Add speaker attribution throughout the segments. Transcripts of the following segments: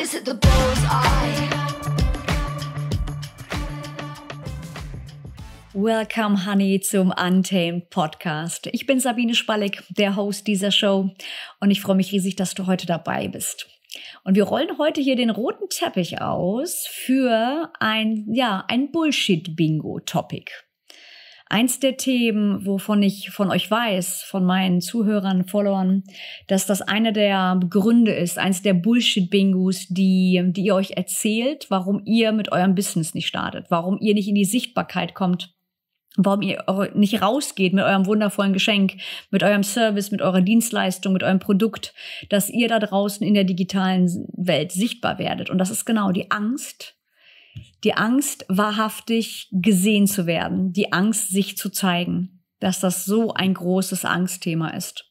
Speaker 1: always hit the bull's Welcome, Honey, zum Untamed Podcast. Ich bin Sabine Spallig, der Host dieser Show, und ich freue mich riesig, dass du heute dabei bist. Und wir rollen heute hier den roten Teppich aus für ein, ja, ein Bullshit-Bingo-Topic. Eins der Themen, wovon ich von euch weiß, von meinen Zuhörern, Followern, dass das einer der Gründe ist, eins der Bullshit-Bingos, die, die ihr euch erzählt, warum ihr mit eurem Business nicht startet, warum ihr nicht in die Sichtbarkeit kommt, warum ihr nicht rausgeht mit eurem wundervollen Geschenk, mit eurem Service, mit eurer Dienstleistung, mit eurem Produkt, dass ihr da draußen in der digitalen Welt sichtbar werdet. Und das ist genau die Angst, die Angst, wahrhaftig gesehen zu werden, die Angst, sich zu zeigen, dass das so ein großes Angstthema ist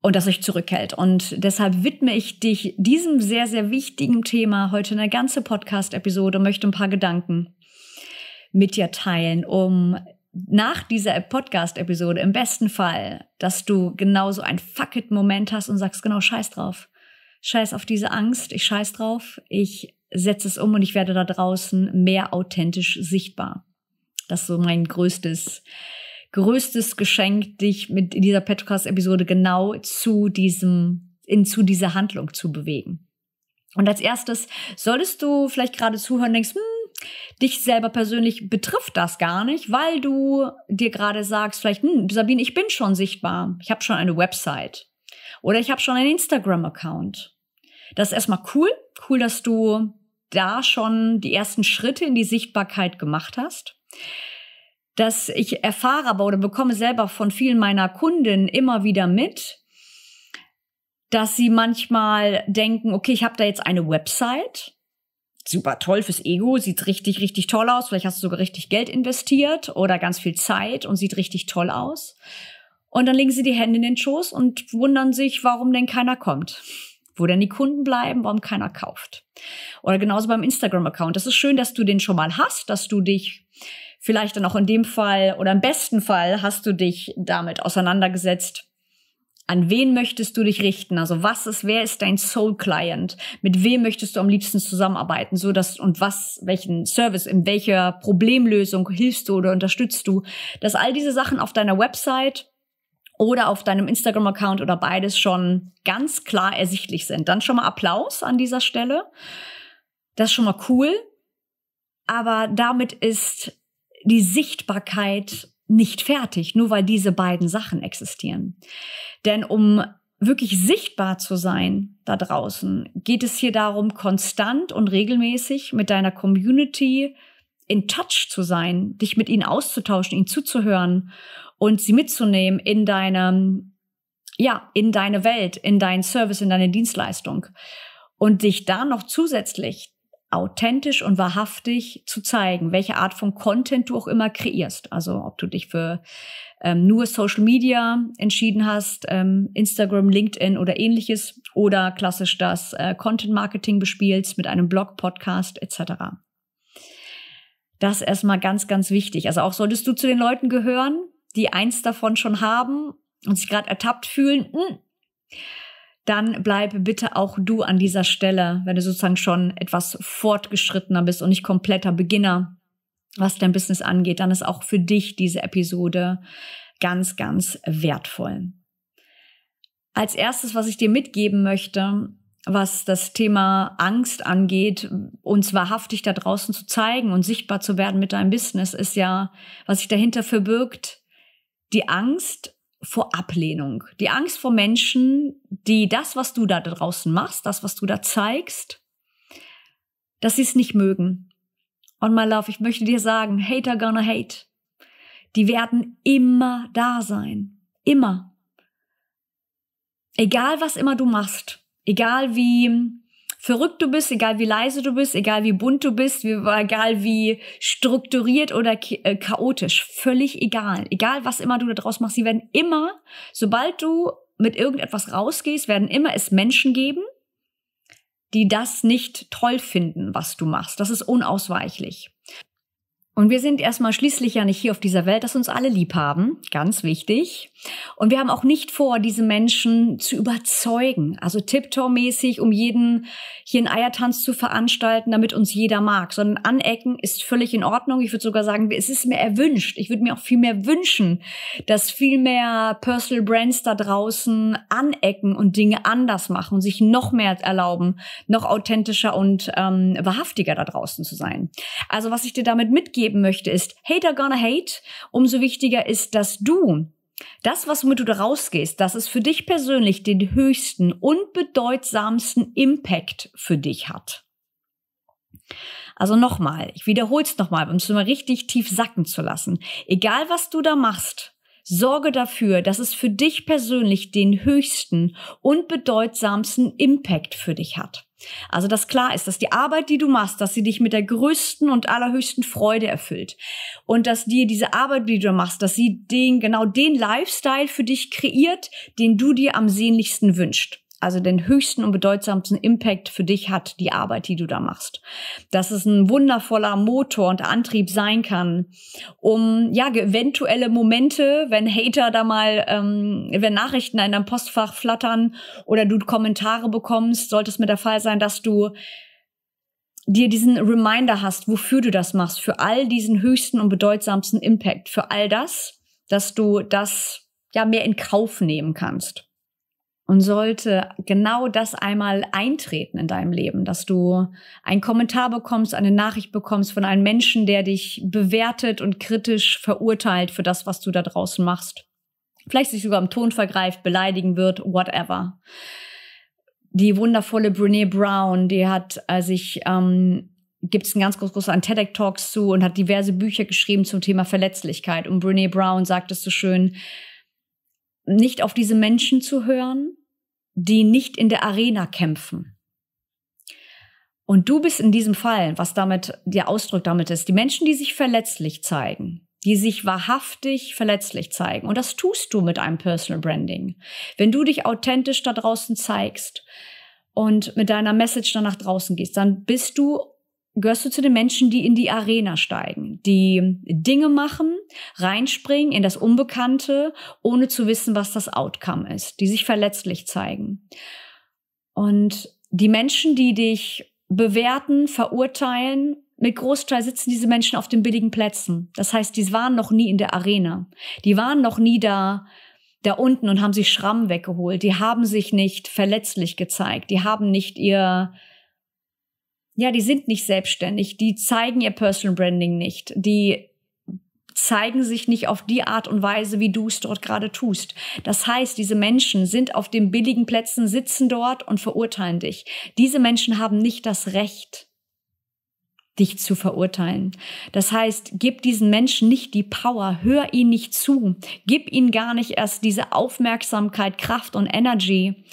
Speaker 1: und das sich zurückhält. Und deshalb widme ich dich diesem sehr, sehr wichtigen Thema heute eine ganze Podcast-Episode und möchte ein paar Gedanken mit dir teilen, um nach dieser Podcast-Episode im besten Fall, dass du genauso ein Fuck-it-Moment hast und sagst, genau, scheiß drauf. Scheiß auf diese Angst, ich scheiß drauf, ich setze es um und ich werde da draußen mehr authentisch sichtbar. Das ist so mein größtes, größtes Geschenk, dich mit dieser Podcast-Episode genau zu diesem, in, zu dieser Handlung zu bewegen. Und als erstes solltest du vielleicht gerade zuhören, denkst, hm, dich selber persönlich betrifft das gar nicht, weil du dir gerade sagst, vielleicht, hm, Sabine, ich bin schon sichtbar, ich habe schon eine Website oder ich habe schon einen Instagram-Account. Das ist erstmal cool, cool, dass du da schon die ersten Schritte in die Sichtbarkeit gemacht hast. Dass ich erfahre aber oder bekomme selber von vielen meiner Kunden immer wieder mit, dass sie manchmal denken, okay, ich habe da jetzt eine Website. Super toll fürs Ego, sieht richtig, richtig toll aus. Vielleicht hast du sogar richtig Geld investiert oder ganz viel Zeit und sieht richtig toll aus. Und dann legen sie die Hände in den Schoß und wundern sich, warum denn keiner kommt. Wo denn die Kunden bleiben, warum keiner kauft. Oder genauso beim Instagram-Account. Das ist schön, dass du den schon mal hast, dass du dich vielleicht dann auch in dem Fall oder im besten Fall hast du dich damit auseinandergesetzt. An wen möchtest du dich richten? Also was ist, wer ist dein Soul Client? Mit wem möchtest du am liebsten zusammenarbeiten? So dass und was, welchen Service, in welcher Problemlösung hilfst du oder unterstützt du? Dass all diese Sachen auf deiner Website oder auf deinem Instagram-Account oder beides schon ganz klar ersichtlich sind. Dann schon mal Applaus an dieser Stelle. Das ist schon mal cool. Aber damit ist die Sichtbarkeit nicht fertig, nur weil diese beiden Sachen existieren. Denn um wirklich sichtbar zu sein da draußen, geht es hier darum, konstant und regelmäßig mit deiner Community in Touch zu sein, dich mit ihnen auszutauschen, ihnen zuzuhören und sie mitzunehmen in deine, ja, in deine Welt, in deinen Service, in deine Dienstleistung und dich da noch zusätzlich authentisch und wahrhaftig zu zeigen, welche Art von Content du auch immer kreierst. Also ob du dich für ähm, nur Social Media entschieden hast, ähm, Instagram, LinkedIn oder ähnliches oder klassisch das äh, Content Marketing bespielst mit einem Blog, Podcast etc. Das erstmal ganz, ganz wichtig. Also auch solltest du zu den Leuten gehören, die eins davon schon haben und sich gerade ertappt fühlen, hm, dann bleibe bitte auch du an dieser Stelle, wenn du sozusagen schon etwas fortgeschrittener bist und nicht kompletter Beginner, was dein Business angeht, dann ist auch für dich diese Episode ganz, ganz wertvoll. Als erstes, was ich dir mitgeben möchte, was das Thema Angst angeht, uns wahrhaftig da draußen zu zeigen und sichtbar zu werden mit deinem Business, ist ja, was sich dahinter verbirgt, die Angst vor Ablehnung, die Angst vor Menschen, die das, was du da draußen machst, das, was du da zeigst, dass sie es nicht mögen. Und my love, ich möchte dir sagen, Hater gonna hate. Die werden immer da sein. Immer. Egal was immer du machst, egal wie verrückt du bist, egal wie leise du bist, egal wie bunt du bist, egal wie strukturiert oder äh, chaotisch, völlig egal. Egal, was immer du da draus machst, sie werden immer, sobald du mit irgendetwas rausgehst, werden immer es Menschen geben, die das nicht toll finden, was du machst. Das ist unausweichlich. Und wir sind erstmal schließlich ja nicht hier auf dieser Welt, dass uns alle lieb haben. Ganz wichtig. Und wir haben auch nicht vor, diese Menschen zu überzeugen. Also tiptoe-mäßig, um jeden hier einen Eiertanz zu veranstalten, damit uns jeder mag. Sondern anecken ist völlig in Ordnung. Ich würde sogar sagen, es ist mir erwünscht. Ich würde mir auch viel mehr wünschen, dass viel mehr Personal Brands da draußen anecken und Dinge anders machen und sich noch mehr erlauben, noch authentischer und ähm, wahrhaftiger da draußen zu sein. Also was ich dir damit mitgebe, mitgeben möchte, ist Hater gonna hate. Umso wichtiger ist, dass du das, was womit du da rausgehst, dass es für dich persönlich den höchsten und bedeutsamsten Impact für dich hat. Also nochmal, ich wiederhole es nochmal, um es mal richtig tief sacken zu lassen. Egal was du da machst, sorge dafür, dass es für dich persönlich den höchsten und bedeutsamsten Impact für dich hat. Also, dass klar ist, dass die Arbeit, die du machst, dass sie dich mit der größten und allerhöchsten Freude erfüllt. Und dass dir diese Arbeit, die du machst, dass sie den, genau den Lifestyle für dich kreiert, den du dir am sehnlichsten wünschst also den höchsten und bedeutsamsten Impact für dich hat, die Arbeit, die du da machst. Dass es ein wundervoller Motor und Antrieb sein kann, um ja eventuelle Momente, wenn Hater da mal, ähm, wenn Nachrichten in deinem Postfach flattern oder du Kommentare bekommst, sollte es mir der Fall sein, dass du dir diesen Reminder hast, wofür du das machst, für all diesen höchsten und bedeutsamsten Impact, für all das, dass du das ja mehr in Kauf nehmen kannst. Und sollte genau das einmal eintreten in deinem Leben, dass du einen Kommentar bekommst, eine Nachricht bekommst von einem Menschen, der dich bewertet und kritisch verurteilt für das, was du da draußen machst, vielleicht sich sogar im Ton vergreift, beleidigen wird, whatever. Die wundervolle Brene Brown, die hat äh, sich ähm, gibt es einen ganz groß, groß an TEDx Talks zu und hat diverse Bücher geschrieben zum Thema Verletzlichkeit. Und Brene Brown sagt es so schön, nicht auf diese Menschen zu hören, die nicht in der Arena kämpfen. Und du bist in diesem Fall, was damit der Ausdruck damit ist, die Menschen, die sich verletzlich zeigen, die sich wahrhaftig verletzlich zeigen. Und das tust du mit einem Personal Branding. Wenn du dich authentisch da draußen zeigst und mit deiner Message dann nach draußen gehst, dann bist du gehörst du zu den Menschen, die in die Arena steigen, die Dinge machen, reinspringen in das Unbekannte, ohne zu wissen, was das Outcome ist, die sich verletzlich zeigen. Und die Menschen, die dich bewerten, verurteilen, mit Großteil sitzen diese Menschen auf den billigen Plätzen. Das heißt, die waren noch nie in der Arena. Die waren noch nie da, da unten und haben sich Schramm weggeholt. Die haben sich nicht verletzlich gezeigt. Die haben nicht ihr, ja, die sind nicht selbstständig, die zeigen ihr Personal Branding nicht, die zeigen sich nicht auf die Art und Weise, wie du es dort gerade tust. Das heißt, diese Menschen sind auf den billigen Plätzen, sitzen dort und verurteilen dich. Diese Menschen haben nicht das Recht, dich zu verurteilen. Das heißt, gib diesen Menschen nicht die Power, hör ihnen nicht zu, gib ihnen gar nicht erst diese Aufmerksamkeit, Kraft und Energy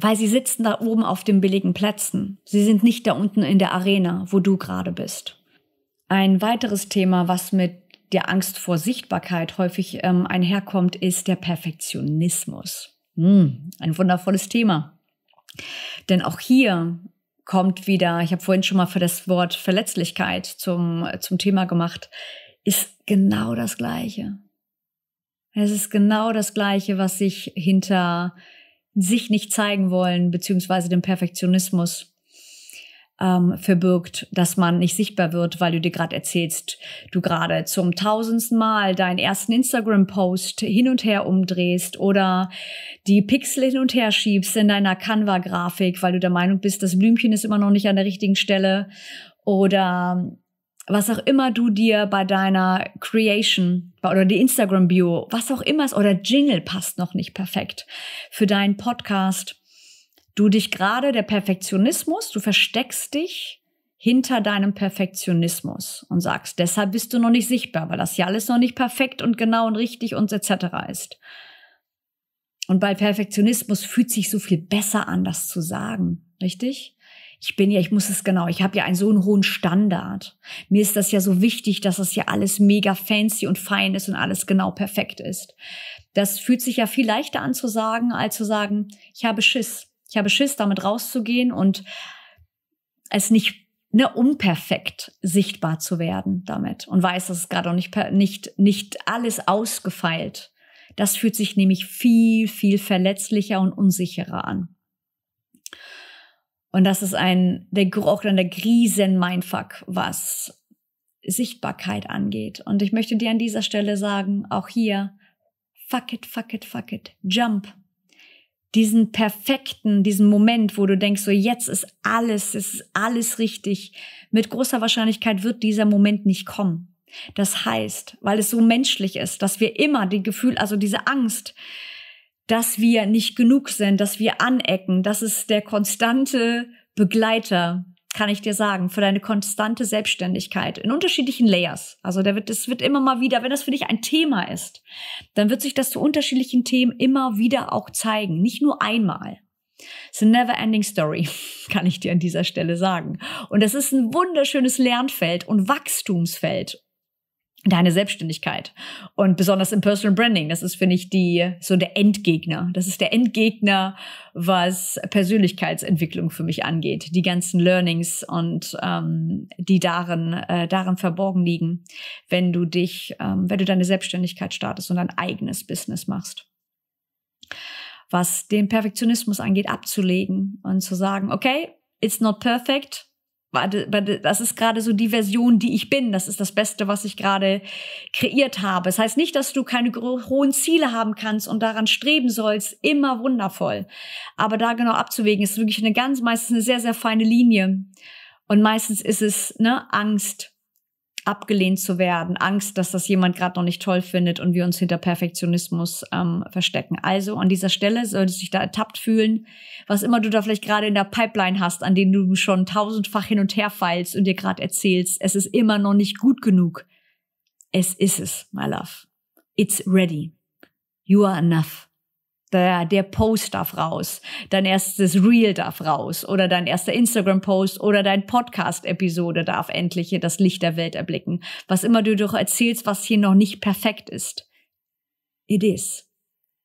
Speaker 1: weil sie sitzen da oben auf den billigen Plätzen. Sie sind nicht da unten in der Arena, wo du gerade bist. Ein weiteres Thema, was mit der Angst vor Sichtbarkeit häufig ähm, einherkommt, ist der Perfektionismus. Hm, ein wundervolles Thema. Denn auch hier kommt wieder, ich habe vorhin schon mal für das Wort Verletzlichkeit zum, zum Thema gemacht, ist genau das Gleiche. Es ist genau das Gleiche, was sich hinter sich nicht zeigen wollen, beziehungsweise den Perfektionismus ähm, verbirgt, dass man nicht sichtbar wird, weil du dir gerade erzählst, du gerade zum tausendsten Mal deinen ersten Instagram-Post hin und her umdrehst oder die Pixel hin und her schiebst in deiner Canva-Grafik, weil du der Meinung bist, das Blümchen ist immer noch nicht an der richtigen Stelle oder was auch immer du dir bei deiner Creation oder die Instagram-Bio, was auch immer es oder Jingle passt noch nicht perfekt für deinen Podcast. Du dich gerade der Perfektionismus, du versteckst dich hinter deinem Perfektionismus und sagst, deshalb bist du noch nicht sichtbar, weil das ja alles noch nicht perfekt und genau und richtig und etc. ist. Und bei Perfektionismus fühlt sich so viel besser an, das zu sagen, richtig? ich bin ja, ich muss es genau, ich habe ja einen so einen hohen Standard. Mir ist das ja so wichtig, dass das ja alles mega fancy und fein ist und alles genau perfekt ist. Das fühlt sich ja viel leichter an zu sagen, als zu sagen, ich habe Schiss. Ich habe Schiss, damit rauszugehen und es nicht ne, unperfekt sichtbar zu werden damit und weiß, dass es gerade auch nicht, nicht, nicht alles ausgefeilt. Das fühlt sich nämlich viel, viel verletzlicher und unsicherer an. Und das ist ein, der, auch dann der riesen Mindfuck, was Sichtbarkeit angeht. Und ich möchte dir an dieser Stelle sagen, auch hier, fuck it, fuck it, fuck it, jump. Diesen perfekten, diesen Moment, wo du denkst, so jetzt ist alles, es ist alles richtig. Mit großer Wahrscheinlichkeit wird dieser Moment nicht kommen. Das heißt, weil es so menschlich ist, dass wir immer die Gefühl, also diese Angst, dass wir nicht genug sind, dass wir anecken. Das ist der konstante Begleiter, kann ich dir sagen, für deine konstante Selbstständigkeit in unterschiedlichen Layers. Also der wird, es wird immer mal wieder, wenn das für dich ein Thema ist, dann wird sich das zu unterschiedlichen Themen immer wieder auch zeigen. Nicht nur einmal. It's a never ending story, kann ich dir an dieser Stelle sagen. Und das ist ein wunderschönes Lernfeld und Wachstumsfeld deine Selbstständigkeit. Und besonders im Personal Branding, das ist, finde ich, die, so der Endgegner. Das ist der Endgegner, was Persönlichkeitsentwicklung für mich angeht. Die ganzen Learnings und ähm, die darin, äh, darin verborgen liegen, wenn du dich, ähm, wenn du deine Selbstständigkeit startest und ein eigenes Business machst. Was den Perfektionismus angeht, abzulegen und zu sagen, okay, it's not perfect, das ist gerade so die Version, die ich bin. Das ist das Beste, was ich gerade kreiert habe. Das heißt nicht, dass du keine hohen Ziele haben kannst und daran streben sollst. Immer wundervoll. Aber da genau abzuwägen, ist wirklich eine ganz meistens eine sehr, sehr feine Linie. Und meistens ist es ne, Angst abgelehnt zu werden, Angst, dass das jemand gerade noch nicht toll findet und wir uns hinter Perfektionismus ähm, verstecken. Also an dieser Stelle solltest du dich da ertappt fühlen, was immer du da vielleicht gerade in der Pipeline hast, an denen du schon tausendfach hin und her feilst und dir gerade erzählst, es ist immer noch nicht gut genug. Es ist es, my love. It's ready. You are enough der, der Post darf raus, dein erstes Reel darf raus oder dein erster Instagram-Post oder dein Podcast-Episode darf endlich hier das Licht der Welt erblicken. Was immer du doch erzählst, was hier noch nicht perfekt ist. It is.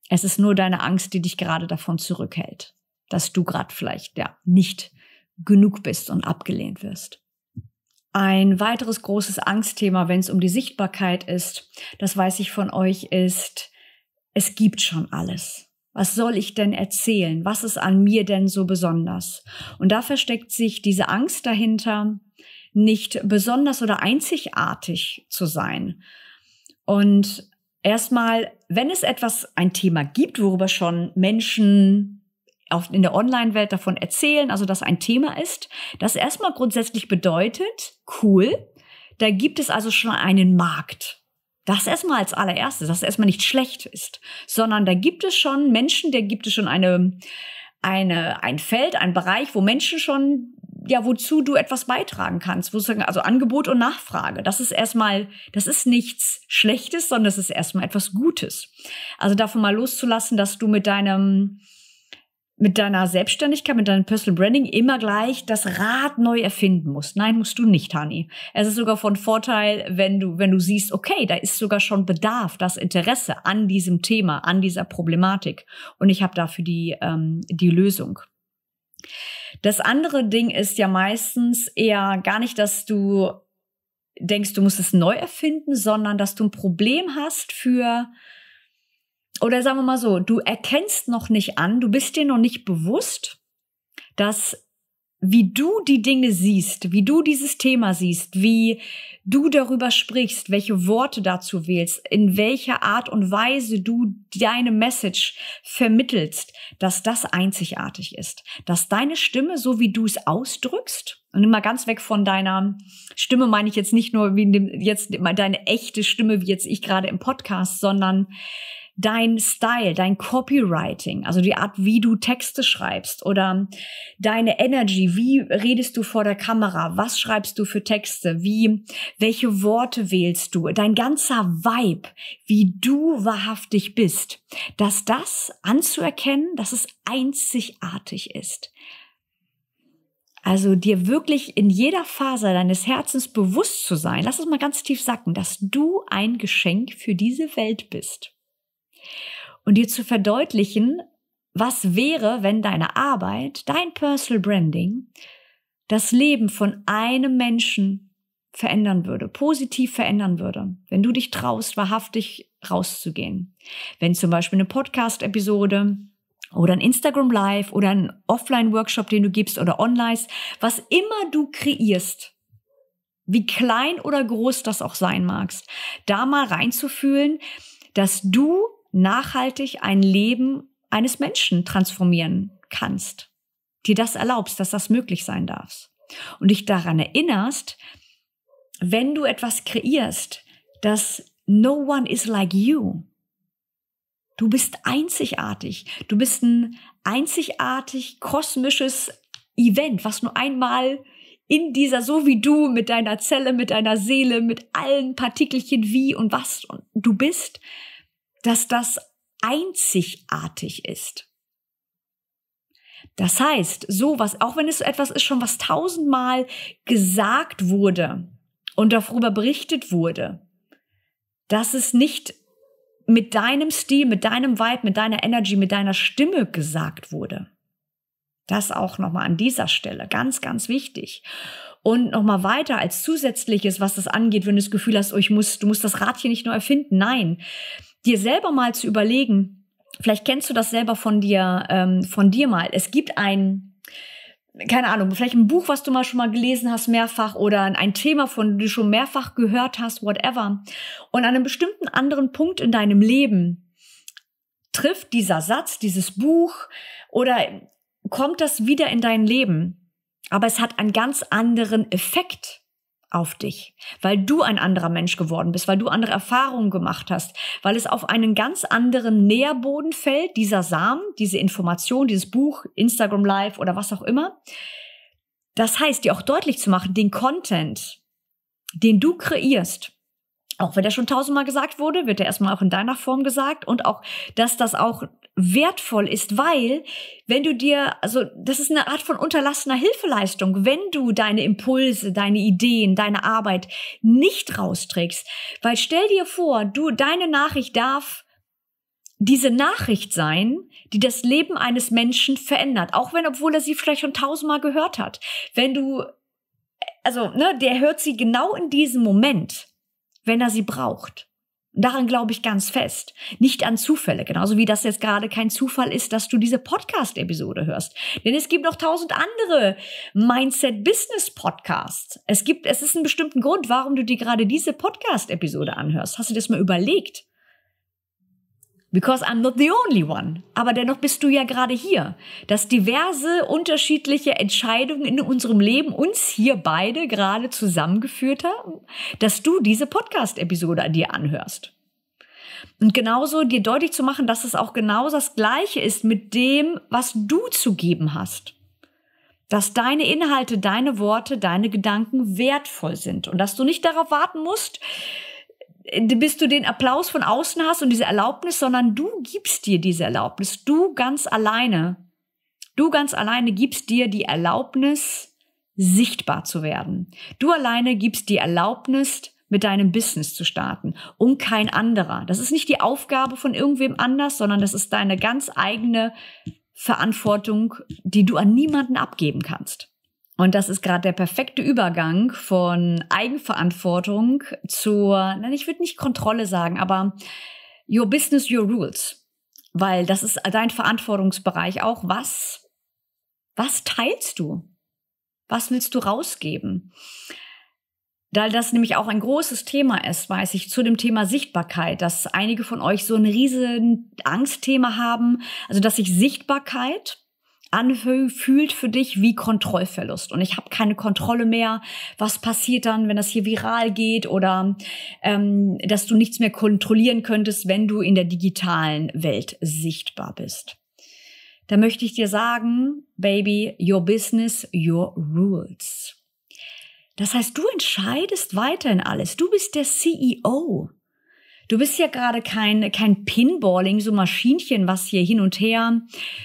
Speaker 1: Es ist nur deine Angst, die dich gerade davon zurückhält, dass du gerade vielleicht ja nicht genug bist und abgelehnt wirst. Ein weiteres großes Angstthema, wenn es um die Sichtbarkeit ist, das weiß ich von euch, ist, es gibt schon alles. Was soll ich denn erzählen? Was ist an mir denn so besonders? Und da versteckt sich diese Angst dahinter, nicht besonders oder einzigartig zu sein. Und erstmal, wenn es etwas, ein Thema gibt, worüber schon Menschen in der Online-Welt davon erzählen, also dass ein Thema ist, das erstmal grundsätzlich bedeutet, cool, da gibt es also schon einen Markt das erstmal als allererstes, dass es erstmal nicht schlecht ist, sondern da gibt es schon Menschen, da gibt es schon eine, eine, ein Feld, ein Bereich, wo Menschen schon, ja, wozu du etwas beitragen kannst, also Angebot und Nachfrage. Das ist erstmal, das ist nichts Schlechtes, sondern es ist erstmal etwas Gutes. Also davon mal loszulassen, dass du mit deinem, mit deiner Selbstständigkeit, mit deinem Personal Branding immer gleich das Rad neu erfinden musst. Nein, musst du nicht, Hani. Es ist sogar von Vorteil, wenn du, wenn du siehst, okay, da ist sogar schon Bedarf, das Interesse an diesem Thema, an dieser Problematik. Und ich habe dafür die, ähm, die Lösung. Das andere Ding ist ja meistens eher gar nicht, dass du denkst, du musst es neu erfinden, sondern dass du ein Problem hast für oder sagen wir mal so, du erkennst noch nicht an, du bist dir noch nicht bewusst, dass wie du die Dinge siehst, wie du dieses Thema siehst, wie du darüber sprichst, welche Worte dazu wählst, in welcher Art und Weise du deine Message vermittelst, dass das einzigartig ist, dass deine Stimme, so wie du es ausdrückst, und immer ganz weg von deiner Stimme meine ich jetzt nicht nur wie in dem, jetzt deine echte Stimme, wie jetzt ich gerade im Podcast, sondern dein Style, dein Copywriting, also die Art, wie du Texte schreibst oder deine Energy, wie redest du vor der Kamera, was schreibst du für Texte, wie, welche Worte wählst du, dein ganzer Vibe, wie du wahrhaftig bist, dass das anzuerkennen, dass es einzigartig ist. Also dir wirklich in jeder Phase deines Herzens bewusst zu sein, lass es mal ganz tief sacken, dass du ein Geschenk für diese Welt bist und dir zu verdeutlichen, was wäre, wenn deine Arbeit, dein Personal Branding, das Leben von einem Menschen verändern würde, positiv verändern würde, wenn du dich traust, wahrhaftig rauszugehen. Wenn zum Beispiel eine Podcast-Episode oder ein Instagram Live oder ein Offline-Workshop, den du gibst oder online, was immer du kreierst, wie klein oder groß das auch sein magst, da mal reinzufühlen, dass du nachhaltig ein Leben eines Menschen transformieren kannst, dir das erlaubst, dass das möglich sein darf und dich daran erinnerst, wenn du etwas kreierst, dass no one is like you. Du bist einzigartig. Du bist ein einzigartig kosmisches Event, was nur einmal in dieser, so wie du, mit deiner Zelle, mit deiner Seele, mit allen Partikelchen, wie und was du bist, dass das einzigartig ist. Das heißt, so was, auch wenn es etwas ist, schon was tausendmal gesagt wurde und darüber berichtet wurde, dass es nicht mit deinem Stil, mit deinem Vibe, mit deiner Energy, mit deiner Stimme gesagt wurde. Das auch nochmal an dieser Stelle, ganz, ganz wichtig. Und nochmal weiter als zusätzliches, was das angeht, wenn du das Gefühl hast, oh, ich muss, du musst das Rad hier nicht nur erfinden. Nein, dir selber mal zu überlegen, vielleicht kennst du das selber von dir, ähm, von dir mal. Es gibt ein, keine Ahnung, vielleicht ein Buch, was du mal schon mal gelesen hast, mehrfach, oder ein Thema, von dem du schon mehrfach gehört hast, whatever. Und an einem bestimmten anderen Punkt in deinem Leben trifft dieser Satz, dieses Buch oder kommt das wieder in dein Leben. Aber es hat einen ganz anderen Effekt auf dich, weil du ein anderer Mensch geworden bist, weil du andere Erfahrungen gemacht hast, weil es auf einen ganz anderen Nährboden fällt, dieser Samen, diese Information, dieses Buch, Instagram Live oder was auch immer. Das heißt, dir auch deutlich zu machen, den Content, den du kreierst, auch wenn der schon tausendmal gesagt wurde, wird er erstmal auch in deiner Form gesagt und auch, dass das auch wertvoll ist, weil wenn du dir, also das ist eine Art von unterlassener Hilfeleistung, wenn du deine Impulse, deine Ideen, deine Arbeit nicht rausträgst, weil stell dir vor, du, deine Nachricht darf diese Nachricht sein, die das Leben eines Menschen verändert, auch wenn, obwohl er sie vielleicht schon tausendmal gehört hat. Wenn du, also, ne, der hört sie genau in diesem Moment, wenn er sie braucht. Daran glaube ich ganz fest. Nicht an Zufälle, genauso wie das jetzt gerade kein Zufall ist, dass du diese Podcast-Episode hörst. Denn es gibt noch tausend andere Mindset-Business-Podcasts. Es gibt, es ist einen bestimmten Grund, warum du dir gerade diese Podcast-Episode anhörst. Hast du das mal überlegt? Because I'm not the only one. Aber dennoch bist du ja gerade hier. Dass diverse unterschiedliche Entscheidungen in unserem Leben uns hier beide gerade zusammengeführt haben, dass du diese Podcast-Episode an dir anhörst. Und genauso dir deutlich zu machen, dass es auch genau das Gleiche ist mit dem, was du zu geben hast. Dass deine Inhalte, deine Worte, deine Gedanken wertvoll sind und dass du nicht darauf warten musst, bis du den Applaus von außen hast und diese Erlaubnis, sondern du gibst dir diese Erlaubnis. Du ganz alleine. Du ganz alleine gibst dir die Erlaubnis, sichtbar zu werden. Du alleine gibst die Erlaubnis, mit deinem Business zu starten und kein anderer. Das ist nicht die Aufgabe von irgendwem anders, sondern das ist deine ganz eigene Verantwortung, die du an niemanden abgeben kannst. Und das ist gerade der perfekte Übergang von Eigenverantwortung zur, nein, ich würde nicht Kontrolle sagen, aber Your Business, Your Rules. Weil das ist dein Verantwortungsbereich auch. Was, was teilst du? Was willst du rausgeben? Da das nämlich auch ein großes Thema ist, weiß ich, zu dem Thema Sichtbarkeit, dass einige von euch so ein riesen Angstthema haben, also dass sich Sichtbarkeit anfühlt für dich wie Kontrollverlust. Und ich habe keine Kontrolle mehr. Was passiert dann, wenn das hier viral geht oder ähm, dass du nichts mehr kontrollieren könntest, wenn du in der digitalen Welt sichtbar bist? Da möchte ich dir sagen, Baby, your business, your rules. Das heißt, du entscheidest weiterhin alles. Du bist der CEO. Du bist ja gerade kein, kein Pinballing, so Maschinchen, was hier hin und her,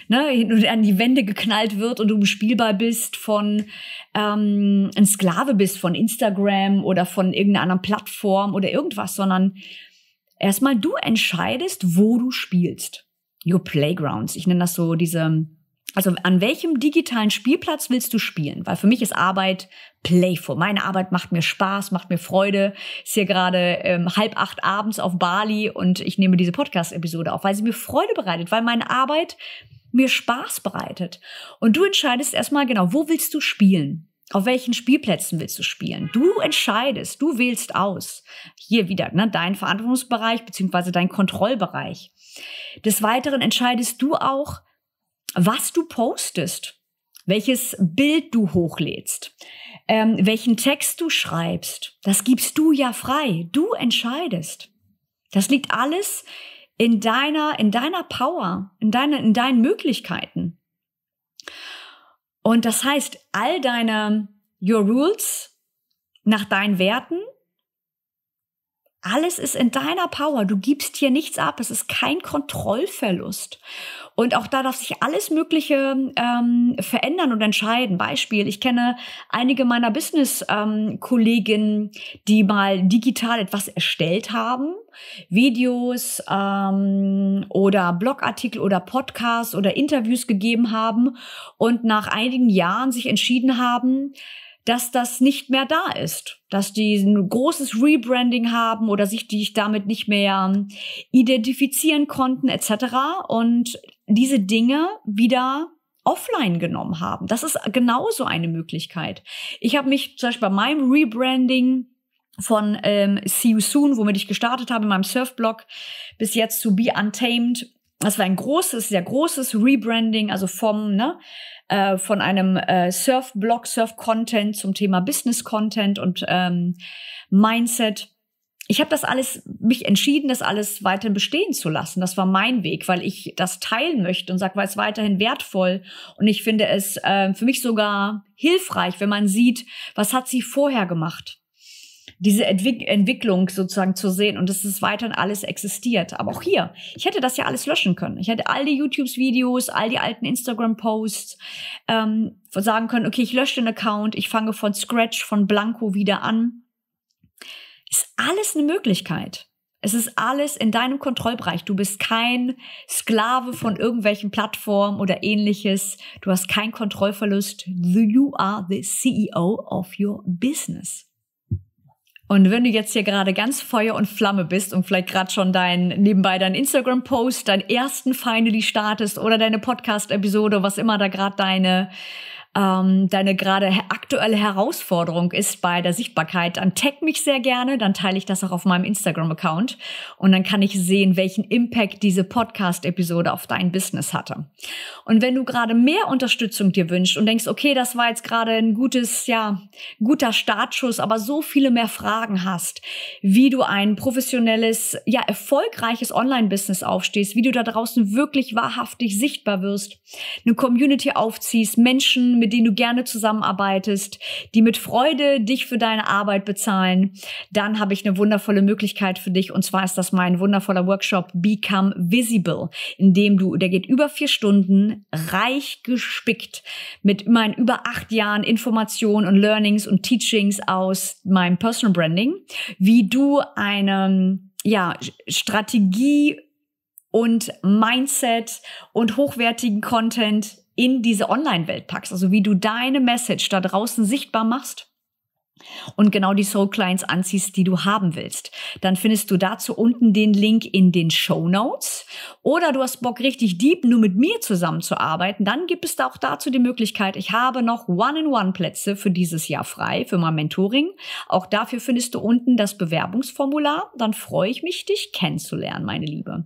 Speaker 1: ne, hin und an die Wände geknallt wird und du spielbar bist von ähm, ein Sklave bist von Instagram oder von irgendeiner anderen Plattform oder irgendwas, sondern erstmal du entscheidest, wo du spielst. Your Playgrounds. Ich nenne das so diese also an welchem digitalen Spielplatz willst du spielen? Weil für mich ist Arbeit playful. Meine Arbeit macht mir Spaß, macht mir Freude. Ist hier gerade ähm, halb acht abends auf Bali und ich nehme diese Podcast-Episode auf, weil sie mir Freude bereitet, weil meine Arbeit mir Spaß bereitet. Und du entscheidest erstmal genau, wo willst du spielen? Auf welchen Spielplätzen willst du spielen? Du entscheidest, du wählst aus. Hier wieder, ne, dein Verantwortungsbereich beziehungsweise dein Kontrollbereich. Des Weiteren entscheidest du auch, was du postest, welches Bild du hochlädst, ähm, welchen Text du schreibst, das gibst du ja frei. Du entscheidest. Das liegt alles in deiner, in deiner Power, in, deiner, in deinen Möglichkeiten. Und das heißt, all deine Your Rules nach deinen Werten, alles ist in deiner Power. Du gibst hier nichts ab. Es ist kein Kontrollverlust. Und auch da darf sich alles Mögliche ähm, verändern und entscheiden. Beispiel, ich kenne einige meiner Business-Kolleginnen, ähm, die mal digital etwas erstellt haben. Videos ähm, oder Blogartikel oder Podcasts oder Interviews gegeben haben und nach einigen Jahren sich entschieden haben, dass das nicht mehr da ist, dass die ein großes Rebranding haben oder sich die damit nicht mehr ähm, identifizieren konnten etc. und diese Dinge wieder offline genommen haben. Das ist genauso eine Möglichkeit. Ich habe mich zum Beispiel bei meinem Rebranding von ähm, See You Soon, womit ich gestartet habe in meinem Surfblog, bis jetzt zu Be Untamed das war ein großes, sehr großes Rebranding, also vom, ne, äh, von einem äh, Surf-Blog, Surf-Content zum Thema Business-Content und ähm, Mindset. Ich habe das alles, mich entschieden, das alles weiterhin bestehen zu lassen. Das war mein Weg, weil ich das teilen möchte und sage, weil es weiterhin wertvoll und ich finde es äh, für mich sogar hilfreich, wenn man sieht, was hat sie vorher gemacht diese Entwick Entwicklung sozusagen zu sehen und dass es weiterhin alles existiert. Aber auch hier, ich hätte das ja alles löschen können. Ich hätte all die YouTube-Videos, all die alten Instagram-Posts ähm, sagen können, okay, ich lösche den Account, ich fange von Scratch, von Blanco wieder an. Ist alles eine Möglichkeit. Es ist alles in deinem Kontrollbereich. Du bist kein Sklave von irgendwelchen Plattformen oder ähnliches. Du hast keinen Kontrollverlust. You are the CEO of your business. Und wenn du jetzt hier gerade ganz Feuer und Flamme bist und vielleicht gerade schon dein nebenbei deinen Instagram-Post, deinen ersten Finally startest oder deine Podcast-Episode, was immer da gerade deine ähm, deine gerade aktuelle Herausforderung ist bei der Sichtbarkeit, dann tag mich sehr gerne, dann teile ich das auch auf meinem Instagram-Account und dann kann ich sehen, welchen Impact diese Podcast-Episode auf dein Business hatte. Und wenn du gerade mehr Unterstützung dir wünschst und denkst, okay, das war jetzt gerade ein gutes, ja, guter Startschuss, aber so viele mehr Fragen hast, wie du ein professionelles, ja, erfolgreiches Online-Business aufstehst, wie du da draußen wirklich wahrhaftig sichtbar wirst, eine Community aufziehst, Menschen mit mit denen du gerne zusammenarbeitest, die mit Freude dich für deine Arbeit bezahlen, dann habe ich eine wundervolle Möglichkeit für dich. Und zwar ist das mein wundervoller Workshop Become Visible, in dem du, der geht über vier Stunden, reich gespickt mit meinen über acht Jahren Informationen und Learnings und Teachings aus meinem Personal Branding, wie du eine ja, Strategie und Mindset und hochwertigen Content in diese Online-Welt packst, also wie du deine Message da draußen sichtbar machst und genau die Soul Clients anziehst, die du haben willst. Dann findest du dazu unten den Link in den Show Notes. Oder du hast Bock, richtig deep nur mit mir zusammenzuarbeiten. Dann gibt es da auch dazu die Möglichkeit, ich habe noch One-in-One-Plätze für dieses Jahr frei, für mein Mentoring. Auch dafür findest du unten das Bewerbungsformular. Dann freue ich mich, dich kennenzulernen, meine Liebe.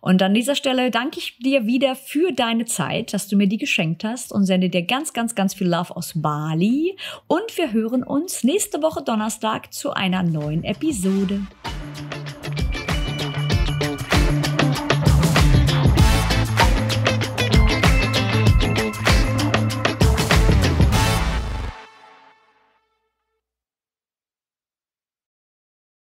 Speaker 1: Und an dieser Stelle danke ich dir wieder für deine Zeit, dass du mir die geschenkt hast und sende dir ganz, ganz, ganz viel Love aus Bali. Und wir hören uns nächste Woche Donnerstag zu einer neuen Episode.